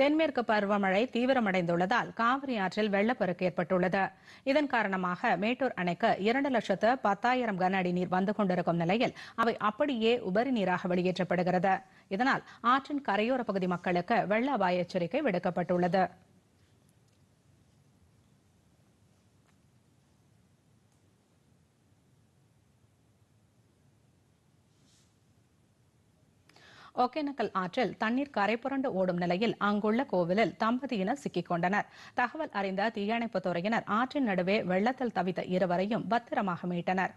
தென்மேற்கு பருவமழை தீவிரமடைந்துள்ளதால் காவிரி ஆற்றில் வெள்ளப்பெருக்கு ஏற்பட்டுள்ளது இதன் காரணமாக மேட்டூர் அணைக்கு இரண்டு லட்சத்து பத்தாயிரம் கன அடி நீர் வந்து கொண்டிருக்கும் நிலையில் அவை அப்படியே உபரி நீராக வெளியேற்றப்படுகிறது இதனால் ஆற்றின் கரையோர பகுதி மக்களுக்கு வெள்ள அபாய எச்சரிக்கை விடுக்கப்பட்டுள்ளது ஒகேனக்கல் ஆற்றில் தண்ணீர் கரைபுரண்டு ஓடும் நிலையில் அங்குள்ள கோவிலில் தம்பதியினர் சிக்கிக் கொண்டனர் தகவல் அறிந்த தீயணைப்புத் துறையினர் ஆற்றின் நடுவே வெள்ளத்தில் தவித்த இருவரையும் பத்திரமாக மீட்டனர்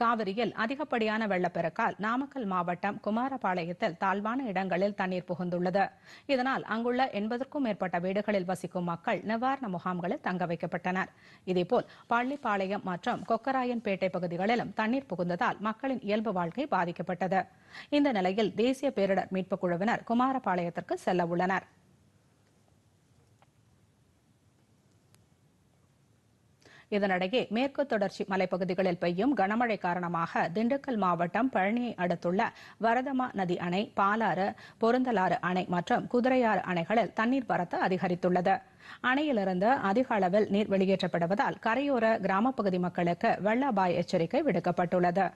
காவிரியில் அதிகப்படியான வெள்ளப்பெருக்கால் நாமக்கல் மாவட்டம் குமாரபாளையத்தில் தாழ்வான இடங்களில் தண்ணீர் புகுந்துள்ளது இதனால் அங்குள்ள எண்பதற்கும் மேற்பட்ட வீடுகளில் வசிக்கும் மக்கள் நிவாரண முகாம்களில் தங்க வைக்கப்பட்டனர் இதேபோல் பள்ளிப்பாளையம் மற்றும் கொக்கராயன்பேட்டை பகுதிகளிலும் தண்ணீர் புகுந்ததால் மக்களின் இயல்பு வாழ்க்கை பாதிக்கப்பட்டது இந்த நிலையில் தேசிய பேரிடர் மீட்புக் குழுவினர் குமாரபாளையத்திற்கு செல்ல இதனிடையே மேற்கு தொடர்ச்சி மலைப்பகுதிகளில் பெய்யும் கனமழை காரணமாக திண்டுக்கல் மாவட்டம் பழனியை அடுத்துள்ள வரதமா நதி அணை பாலாறு பொருந்தலாறு அணை மற்றும் குதிரையாறு அணைகளில் தண்ணீர் வரத்து அதிகரித்துள்ளது அணையிலிருந்து அதிக அளவில் நீர் வெளியேற்றப்படுவதால் கரையோர கிராமப்பகுதி மக்களுக்கு வெள்ள அபாய எச்சரிக்கை விடுக்கப்பட்டுள்ளது